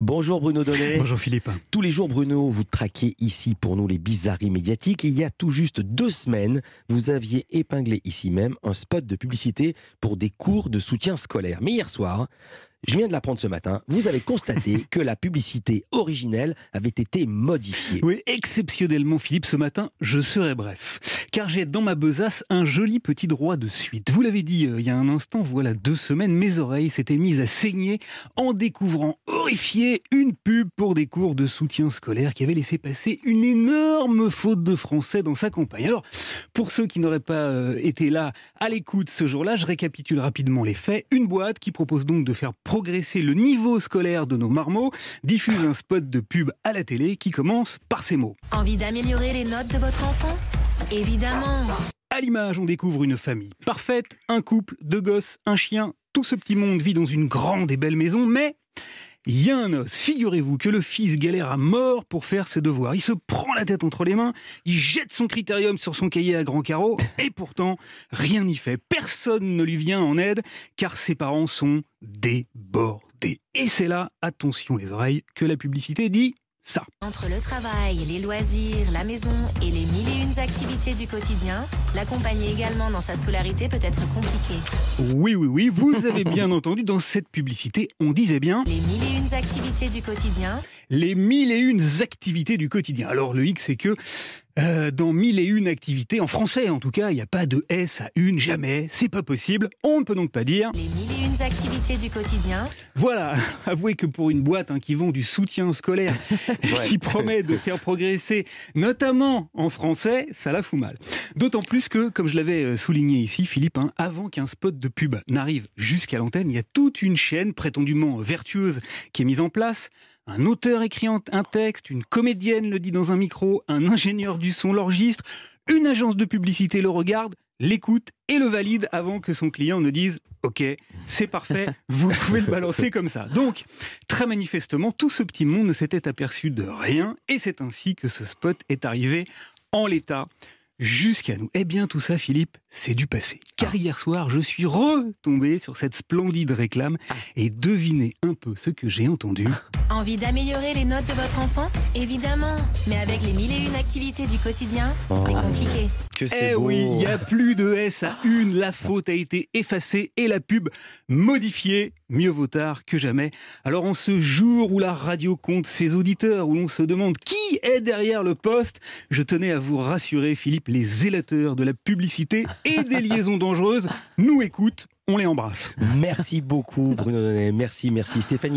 Bonjour Bruno Donnet. Bonjour Philippe. Tous les jours, Bruno, vous traquez ici pour nous les bizarreries médiatiques. il y a tout juste deux semaines, vous aviez épinglé ici même un spot de publicité pour des cours de soutien scolaire. Mais hier soir, je viens de l'apprendre ce matin, vous avez constaté que la publicité originelle avait été modifiée. Oui, exceptionnellement Philippe, ce matin, je serai bref car j'ai dans ma besace un joli petit droit de suite. Vous l'avez dit euh, il y a un instant, voilà deux semaines, mes oreilles s'étaient mises à saigner en découvrant horrifié une pub pour des cours de soutien scolaire qui avait laissé passer une énorme faute de français dans sa campagne. Alors, pour ceux qui n'auraient pas euh, été là à l'écoute ce jour-là, je récapitule rapidement les faits. Une boîte qui propose donc de faire progresser le niveau scolaire de nos marmots diffuse un spot de pub à la télé qui commence par ces mots. Envie d'améliorer les notes de votre enfant Évidemment. À l'image, on découvre une famille parfaite, un couple, deux gosses, un chien. Tout ce petit monde vit dans une grande et belle maison, mais il y a un os. Figurez-vous que le fils galère à mort pour faire ses devoirs. Il se prend la tête entre les mains, il jette son critérium sur son cahier à grands carreaux, et pourtant, rien n'y fait. Personne ne lui vient en aide, car ses parents sont débordés. Et c'est là, attention les oreilles, que la publicité dit ça. Entre le travail, les loisirs, la maison et les mille et une activités du quotidien, l'accompagner également dans sa scolarité peut être compliqué. Oui, oui, oui, vous avez bien entendu dans cette publicité, on disait bien... Les mille et une activités du quotidien. Les mille et une activités du quotidien. Alors le hic, c'est que... Euh, dans mille et une activités, en français en tout cas, il n'y a pas de S à une, jamais, c'est pas possible. On ne peut donc pas dire activités du quotidien. Voilà, avouez que pour une boîte hein, qui vend du soutien scolaire, qui promet de faire progresser, notamment en français, ça la fout mal. D'autant plus que, comme je l'avais euh, souligné ici, Philippe, hein, avant qu'un spot de pub n'arrive jusqu'à l'antenne, il y a toute une chaîne prétendument vertueuse qui est mise en place. Un auteur écrit un texte, une comédienne le dit dans un micro, un ingénieur du son l'enregistre, une agence de publicité le regarde, l'écoute et le valide avant que son client ne dise Ok, c'est parfait, vous pouvez le balancer comme ça. Donc, très manifestement, tout ce petit monde ne s'était aperçu de rien et c'est ainsi que ce spot est arrivé en l'état jusqu'à nous. Eh bien, tout ça, Philippe, c'est du passé. Car ah. hier soir, je suis retombé sur cette splendide réclame ah. et devinez un peu ce que j'ai entendu. Envie d'améliorer les notes de votre enfant Évidemment. Mais avec les mille et une activités du quotidien, oh. c'est compliqué. Que eh oui, il n'y a plus de S à une. La ah. faute a été effacée et la pub modifiée mieux vaut tard que jamais. Alors en ce jour où la radio compte ses auditeurs, où l'on se demande qui est derrière le poste, je tenais à vous rassurer, Philippe, les zélateurs de la publicité et des liaisons dangereuses nous écoutent, on les embrasse. Merci beaucoup Bruno Donnet, merci, merci Stéphanie.